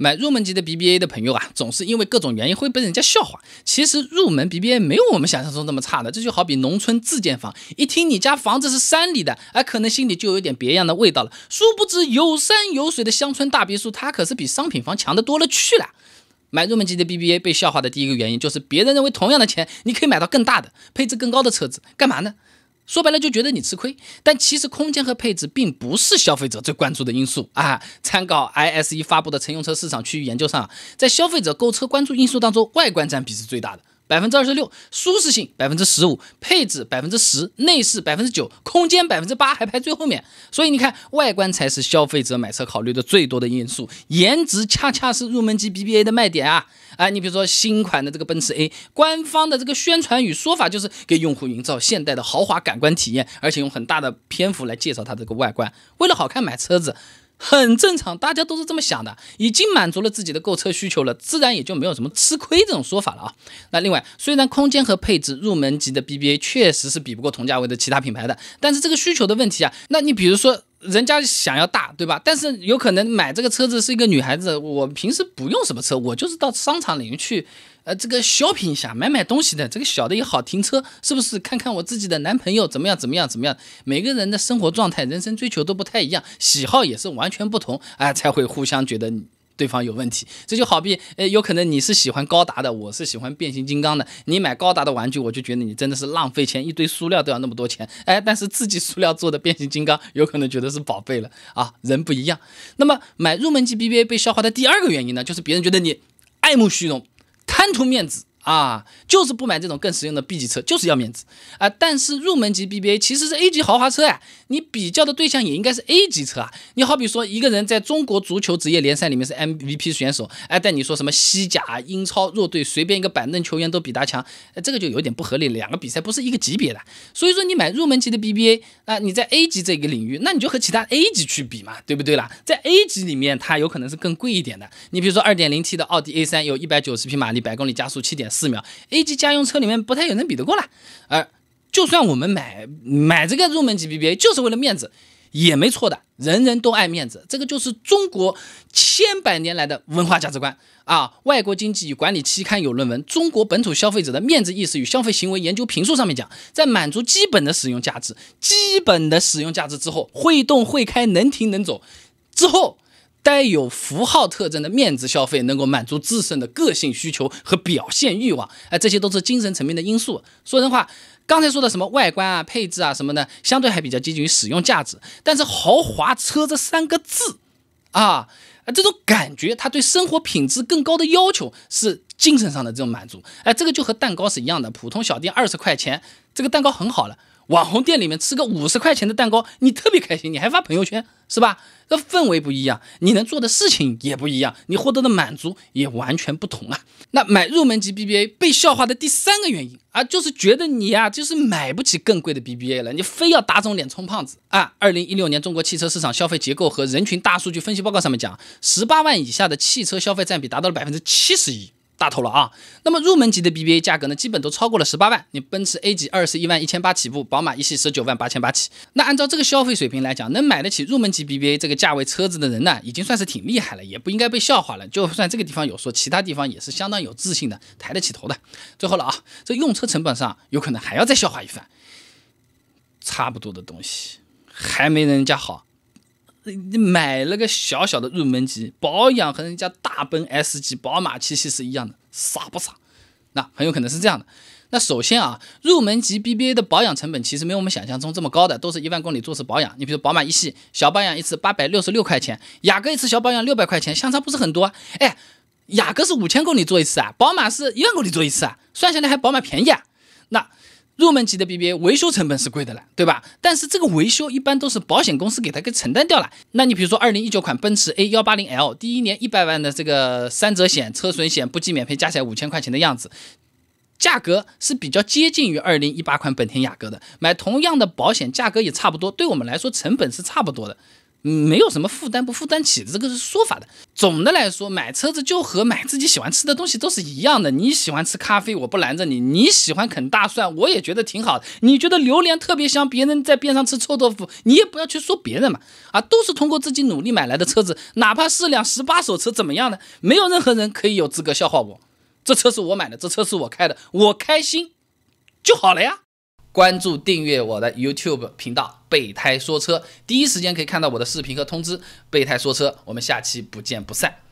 买入门级的 BBA 的朋友啊，总是因为各种原因会被人家笑话。其实入门 BBA 没有我们想象中那么差的。这就好比农村自建房，一听你家房子是山里的，哎，可能心里就有点别样的味道了。殊不知有山有水的乡村大别墅，它可是比商品房强的多了去了。买入门级的 BBA 被笑话的第一个原因，就是别人认为同样的钱，你可以买到更大的、配置更高的车子，干嘛呢？说白了就觉得你吃亏，但其实空间和配置并不是消费者最关注的因素啊。参考 ISE 发布的乘用车市场区域研究上，在消费者购车关注因素当中，外观占比是最大的。百分之二十六，舒适性百分之十五，配置百分之十，内饰百分之九，空间百分之八，还排最后面。所以你看，外观才是消费者买车考虑的最多的因素，颜值恰恰是入门级 BBA 的卖点啊！哎，你比如说新款的这个奔驰 A，官方的这个宣传语说法就是给用户营造现代的豪华感官体验，而且用很大的篇幅来介绍它这个外观，为了好看买车子。很正常，大家都是这么想的，已经满足了自己的购车需求了，自然也就没有什么吃亏这种说法了啊。那另外，虽然空间和配置入门级的 BBA 确实是比不过同价位的其他品牌的，但是这个需求的问题啊，那你比如说人家想要大，对吧？但是有可能买这个车子是一个女孩子，我平时不用什么车，我就是到商场里面去。呃，这个小品下，买买东西的，这个小的也好停车，是不是？看看我自己的男朋友怎么样，怎么样，怎么样？每个人的生活状态、人生追求都不太一样，喜好也是完全不同，哎，才会互相觉得对方有问题。这就好比，呃，有可能你是喜欢高达的，我是喜欢变形金刚的，你买高达的玩具，我就觉得你真的是浪费钱，一堆塑料都要那么多钱，哎，但是自己塑料做的变形金刚，有可能觉得是宝贝了啊，人不一样。那么买入门级 BBA 被消化的第二个原因呢，就是别人觉得你爱慕虚荣。真图面子。啊，就是不买这种更实用的 B 级车，就是要面子啊！但是入门级 BBA 其实是 A 级豪华车呀，你比较的对象也应该是 A 级车啊。你好比说一个人在中国足球职业联赛里面是 MVP 选手，哎，但你说什么西甲、英超弱队，随便一个板凳球员都比他强，这个就有点不合理了。两个比赛不是一个级别的，所以说你买入门级的 BBA，啊，你在 A 级这个领域，那你就和其他 A 级去比嘛，对不对啦？在 A 级里面，它有可能是更贵一点的。你比如说 2.0T 的奥迪 A3，有190匹马力，百公里加速 7. 四秒，A 级家用车里面不太有人比得过了。呃，就算我们买买这个入门级 BBA，就是为了面子，也没错的。人人都爱面子，这个就是中国千百年来的文化价值观啊。外国经济与管理期刊有论文《中国本土消费者的面子意识与消费行为研究评述》上面讲，在满足基本的使用价值、基本的使用价值之后，会动会开能停能走之后。带有符号特征的面子消费，能够满足自身的个性需求和表现欲望，哎，这些都是精神层面的因素。说人话，刚才说的什么外观啊、配置啊什么的，相对还比较接近于使用价值。但是豪华车这三个字，啊，啊，这种感觉，它对生活品质更高的要求，是精神上的这种满足。哎，这个就和蛋糕是一样的，普通小店二十块钱，这个蛋糕很好了。网红店里面吃个五十块钱的蛋糕，你特别开心，你还发朋友圈，是吧？那氛围不一样，你能做的事情也不一样，你获得的满足也完全不同啊。那买入门级 BBA 被笑话的第三个原因啊，就是觉得你呀，就是买不起更贵的 BBA 了，你非要打肿脸充胖子啊。二零一六年中国汽车市场消费结构和人群大数据分析报告上面讲，十八万以下的汽车消费占比达到了百分之七十一。大头了啊！那么入门级的 BBA 价格呢，基本都超过了十八万。你奔驰 A 级二十一万一千八起步，宝马一系十九万八千八起。那按照这个消费水平来讲，能买得起入门级 BBA 这个价位车子的人呢，已经算是挺厉害了，也不应该被笑话了。就算这个地方有说，其他地方也是相当有自信的，抬得起头的。最后了啊，这用车成本上有可能还要再笑话一番，差不多的东西还没人家好。你买了个小小的入门级保养和人家大奔 S 级、宝马七系是一样的，傻不傻？那很有可能是这样的。那首先啊，入门级 BBA 的保养成本其实没有我们想象中这么高的，都是一万公里做次保养。你比如宝马一系小保养一次八百六十六块钱，雅阁一次小保养六百块钱，相差不是很多。哎，雅阁是五千公里做一次啊，宝马是一万公里做一次啊，算下来还宝马便宜啊。那。入门级的 BBA 维修成本是贵的了，对吧？但是这个维修一般都是保险公司给他给承担掉了。那你比如说二零一九款奔驰 A 幺八零 L，第一年一百万的这个三者险、车损险不计免赔加起来五千块钱的样子，价格是比较接近于二零一八款本田雅阁的，买同样的保险价格也差不多，对我们来说成本是差不多的。没有什么负担不负担起的，这个是说法的。总的来说，买车子就和买自己喜欢吃的东西都是一样的。你喜欢吃咖啡，我不拦着你；你喜欢啃大蒜，我也觉得挺好的。你觉得榴莲特别香，别人在边上吃臭豆腐，你也不要去说别人嘛。啊，都是通过自己努力买来的车子，哪怕是辆十八手车，怎么样呢？没有任何人可以有资格笑话我。这车是我买的，这车是我开的，我开心就好了呀。关注订阅我的 YouTube 频道“备胎说车”，第一时间可以看到我的视频和通知。“备胎说车”，我们下期不见不散。